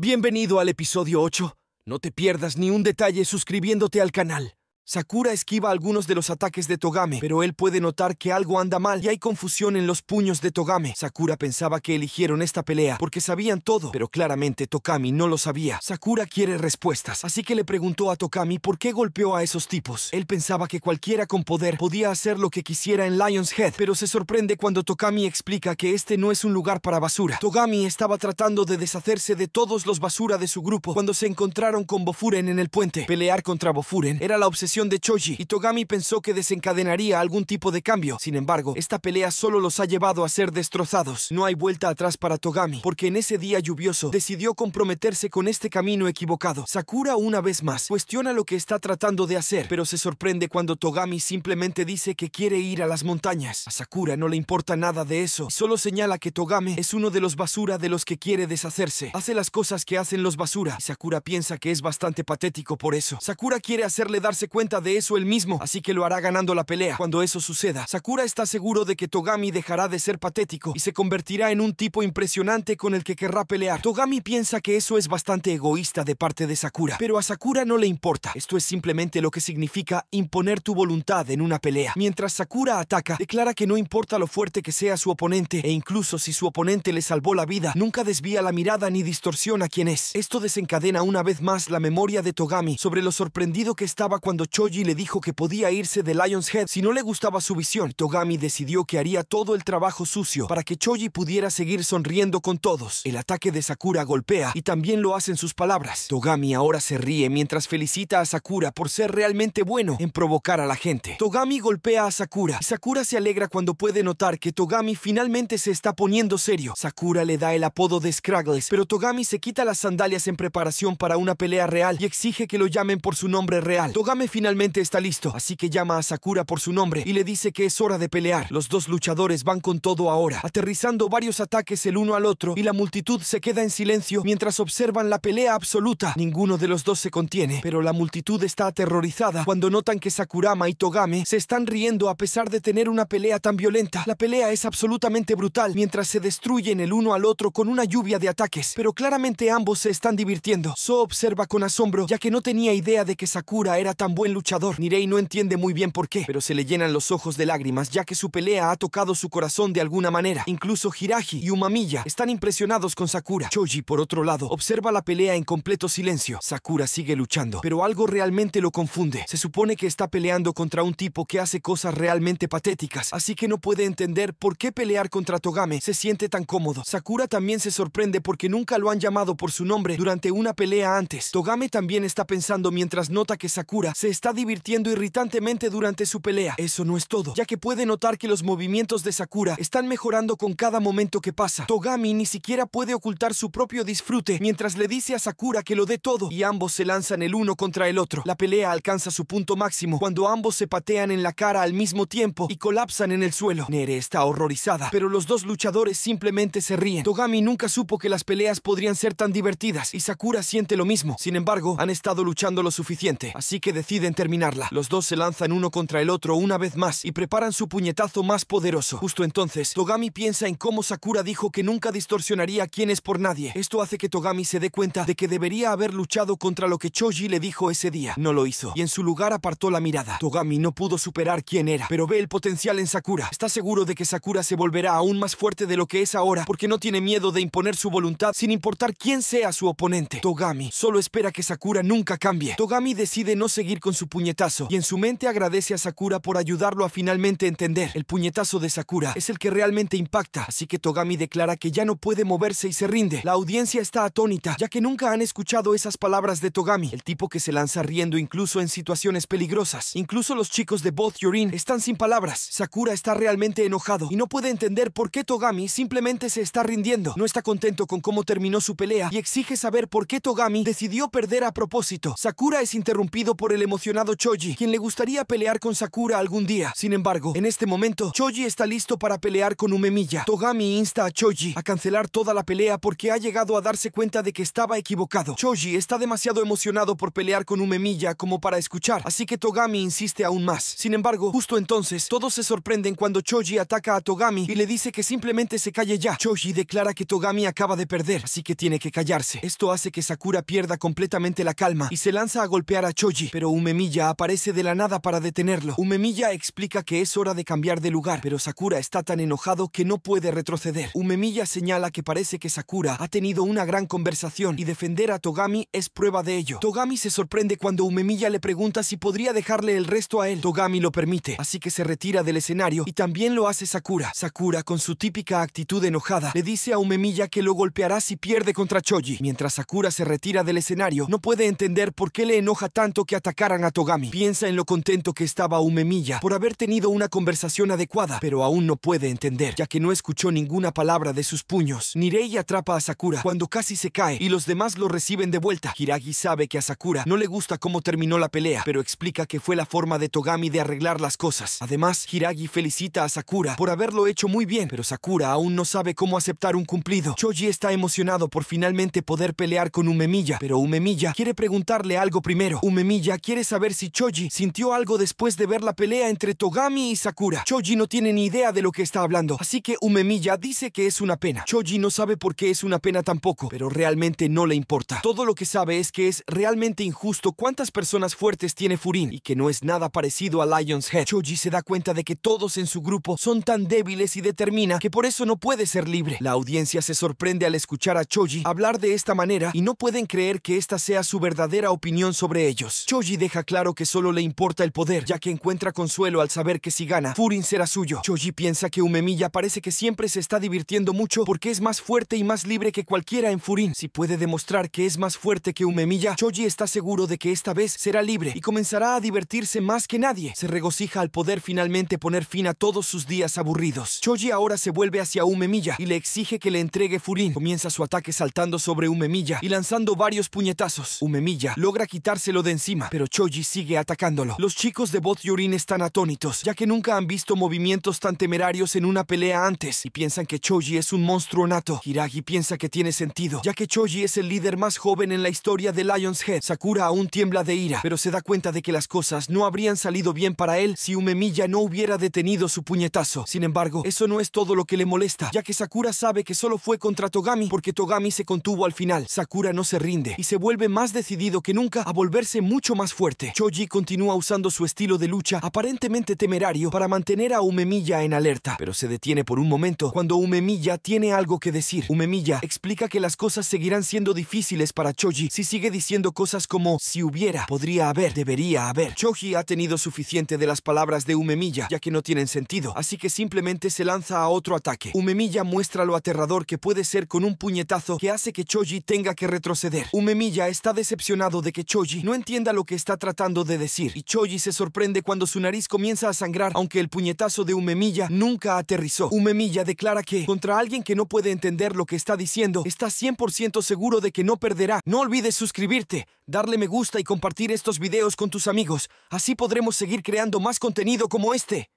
Bienvenido al episodio 8. No te pierdas ni un detalle suscribiéndote al canal. Sakura esquiva algunos de los ataques de Togame, pero él puede notar que algo anda mal y hay confusión en los puños de Togame. Sakura pensaba que eligieron esta pelea porque sabían todo, pero claramente Tokami no lo sabía. Sakura quiere respuestas, así que le preguntó a Tokami por qué golpeó a esos tipos. Él pensaba que cualquiera con poder podía hacer lo que quisiera en Lion's Head, pero se sorprende cuando Tokami explica que este no es un lugar para basura. Togami estaba tratando de deshacerse de todos los basura de su grupo cuando se encontraron con Bofuren en el puente. Pelear contra Bofuren era la obsesión de Choji, y Togami pensó que desencadenaría algún tipo de cambio. Sin embargo, esta pelea solo los ha llevado a ser destrozados. No hay vuelta atrás para Togami, porque en ese día lluvioso decidió comprometerse con este camino equivocado. Sakura una vez más cuestiona lo que está tratando de hacer, pero se sorprende cuando Togami simplemente dice que quiere ir a las montañas. A Sakura no le importa nada de eso, solo señala que Togami es uno de los basura de los que quiere deshacerse. Hace las cosas que hacen los basura. Sakura piensa que es bastante patético por eso. Sakura quiere hacerle darse cuenta de eso él mismo, así que lo hará ganando la pelea. Cuando eso suceda, Sakura está seguro de que Togami dejará de ser patético y se convertirá en un tipo impresionante con el que querrá pelear. Togami piensa que eso es bastante egoísta de parte de Sakura, pero a Sakura no le importa. Esto es simplemente lo que significa imponer tu voluntad en una pelea. Mientras Sakura ataca, declara que no importa lo fuerte que sea su oponente e incluso si su oponente le salvó la vida, nunca desvía la mirada ni distorsiona quién es. Esto desencadena una vez más la memoria de Togami sobre lo sorprendido que estaba cuando Choji le dijo que podía irse de Lion's Head si no le gustaba su visión. Togami decidió que haría todo el trabajo sucio para que Choji pudiera seguir sonriendo con todos. El ataque de Sakura golpea y también lo hacen sus palabras. Togami ahora se ríe mientras felicita a Sakura por ser realmente bueno en provocar a la gente. Togami golpea a Sakura y Sakura se alegra cuando puede notar que Togami finalmente se está poniendo serio. Sakura le da el apodo de Scraggles, pero Togami se quita las sandalias en preparación para una pelea real y exige que lo llamen por su nombre real. Togami Finalmente está listo, así que llama a Sakura por su nombre y le dice que es hora de pelear. Los dos luchadores van con todo ahora, aterrizando varios ataques el uno al otro y la multitud se queda en silencio mientras observan la pelea absoluta. Ninguno de los dos se contiene, pero la multitud está aterrorizada cuando notan que Sakurama y Togame se están riendo a pesar de tener una pelea tan violenta. La pelea es absolutamente brutal mientras se destruyen el uno al otro con una lluvia de ataques, pero claramente ambos se están divirtiendo. So observa con asombro ya que no tenía idea de que Sakura era tan buena luchador. Nirei no entiende muy bien por qué, pero se le llenan los ojos de lágrimas ya que su pelea ha tocado su corazón de alguna manera. Incluso Hiraji y Umamiya están impresionados con Sakura. Choji, por otro lado, observa la pelea en completo silencio. Sakura sigue luchando, pero algo realmente lo confunde. Se supone que está peleando contra un tipo que hace cosas realmente patéticas, así que no puede entender por qué pelear contra Togame se siente tan cómodo. Sakura también se sorprende porque nunca lo han llamado por su nombre durante una pelea antes. Togame también está pensando mientras nota que Sakura se está divirtiendo irritantemente durante su pelea. Eso no es todo, ya que puede notar que los movimientos de Sakura están mejorando con cada momento que pasa. Togami ni siquiera puede ocultar su propio disfrute mientras le dice a Sakura que lo dé todo y ambos se lanzan el uno contra el otro. La pelea alcanza su punto máximo cuando ambos se patean en la cara al mismo tiempo y colapsan en el suelo. Nere está horrorizada, pero los dos luchadores simplemente se ríen. Togami nunca supo que las peleas podrían ser tan divertidas y Sakura siente lo mismo. Sin embargo, han estado luchando lo suficiente, así que deciden terminarla. Los dos se lanzan uno contra el otro una vez más y preparan su puñetazo más poderoso. Justo entonces, Togami piensa en cómo Sakura dijo que nunca distorsionaría quién es por nadie. Esto hace que Togami se dé cuenta de que debería haber luchado contra lo que Choji le dijo ese día. No lo hizo, y en su lugar apartó la mirada. Togami no pudo superar quién era, pero ve el potencial en Sakura. Está seguro de que Sakura se volverá aún más fuerte de lo que es ahora, porque no tiene miedo de imponer su voluntad sin importar quién sea su oponente. Togami solo espera que Sakura nunca cambie. Togami decide no seguir con su puñetazo y en su mente agradece a Sakura por ayudarlo a finalmente entender. El puñetazo de Sakura es el que realmente impacta, así que Togami declara que ya no puede moverse y se rinde. La audiencia está atónita, ya que nunca han escuchado esas palabras de Togami, el tipo que se lanza riendo incluso en situaciones peligrosas. Incluso los chicos de Both Yorin están sin palabras. Sakura está realmente enojado y no puede entender por qué Togami simplemente se está rindiendo. No está contento con cómo terminó su pelea y exige saber por qué Togami decidió perder a propósito. Sakura es interrumpido por el emocionamiento. Choji, quien le gustaría pelear con Sakura algún día. Sin embargo, en este momento, Choji está listo para pelear con Umemilla. Togami insta a Choji a cancelar toda la pelea porque ha llegado a darse cuenta de que estaba equivocado. Choji está demasiado emocionado por pelear con Umemilla como para escuchar, así que Togami insiste aún más. Sin embargo, justo entonces, todos se sorprenden cuando Choji ataca a Togami y le dice que simplemente se calle ya. Choji declara que Togami acaba de perder, así que tiene que callarse. Esto hace que Sakura pierda completamente la calma y se lanza a golpear a Choji, pero Umemilla Umemiya aparece de la nada para detenerlo. Umemilla explica que es hora de cambiar de lugar, pero Sakura está tan enojado que no puede retroceder. Umemilla señala que parece que Sakura ha tenido una gran conversación y defender a Togami es prueba de ello. Togami se sorprende cuando Umemilla le pregunta si podría dejarle el resto a él. Togami lo permite, así que se retira del escenario y también lo hace Sakura. Sakura, con su típica actitud enojada, le dice a Umemilla que lo golpeará si pierde contra Choji. Mientras Sakura se retira del escenario, no puede entender por qué le enoja tanto que atacara a Togami. Piensa en lo contento que estaba Umemiya por haber tenido una conversación adecuada, pero aún no puede entender, ya que no escuchó ninguna palabra de sus puños. Nirei atrapa a Sakura cuando casi se cae y los demás lo reciben de vuelta. Hiragi sabe que a Sakura no le gusta cómo terminó la pelea, pero explica que fue la forma de Togami de arreglar las cosas. Además, Hiragi felicita a Sakura por haberlo hecho muy bien, pero Sakura aún no sabe cómo aceptar un cumplido. Choji está emocionado por finalmente poder pelear con Umemiya, pero Umemiya quiere preguntarle algo primero. Umemiya quiere saber si Choji sintió algo después de ver la pelea entre Togami y Sakura. Choji no tiene ni idea de lo que está hablando, así que Umemiya dice que es una pena. Choji no sabe por qué es una pena tampoco, pero realmente no le importa. Todo lo que sabe es que es realmente injusto cuántas personas fuertes tiene Furin y que no es nada parecido a Lion's Head. Choji se da cuenta de que todos en su grupo son tan débiles y determina que por eso no puede ser libre. La audiencia se sorprende al escuchar a Choji hablar de esta manera y no pueden creer que esta sea su verdadera opinión sobre ellos. Choji deja claro que solo le importa el poder, ya que encuentra consuelo al saber que si gana, Furin será suyo. Choji piensa que Umemiya parece que siempre se está divirtiendo mucho porque es más fuerte y más libre que cualquiera en Furin. Si puede demostrar que es más fuerte que Umemiya, Choji está seguro de que esta vez será libre y comenzará a divertirse más que nadie. Se regocija al poder finalmente poner fin a todos sus días aburridos. Choji ahora se vuelve hacia Umemiya y le exige que le entregue Furin. Comienza su ataque saltando sobre Umemiya y lanzando varios puñetazos. Umemiya logra quitárselo de encima, pero Choji sigue atacándolo. Los chicos de Bot Yurin están atónitos, ya que nunca han visto movimientos tan temerarios en una pelea antes, y piensan que Choji es un monstruo nato. Hiragi piensa que tiene sentido, ya que Choji es el líder más joven en la historia de Lion's Head. Sakura aún tiembla de ira, pero se da cuenta de que las cosas no habrían salido bien para él si Umemiya no hubiera detenido su puñetazo. Sin embargo, eso no es todo lo que le molesta, ya que Sakura sabe que solo fue contra Togami porque Togami se contuvo al final. Sakura no se rinde y se vuelve más decidido que nunca a volverse mucho más fuerte. Choji continúa usando su estilo de lucha aparentemente temerario para mantener a Umemilla en alerta, pero se detiene por un momento cuando Umemilla tiene algo que decir. Umemilla explica que las cosas seguirán siendo difíciles para Choji si sigue diciendo cosas como si hubiera, podría haber, debería haber. Choji ha tenido suficiente de las palabras de Umemilla, ya que no tienen sentido, así que simplemente se lanza a otro ataque. Umemilla muestra lo aterrador que puede ser con un puñetazo que hace que Choji tenga que retroceder. Umemilla está decepcionado de que Choji no entienda lo que está tratando tratando de decir. Y Choji se sorprende cuando su nariz comienza a sangrar, aunque el puñetazo de Umemilla nunca aterrizó. Umemilla declara que, contra alguien que no puede entender lo que está diciendo, está 100% seguro de que no perderá. No olvides suscribirte, darle me gusta y compartir estos videos con tus amigos. Así podremos seguir creando más contenido como este.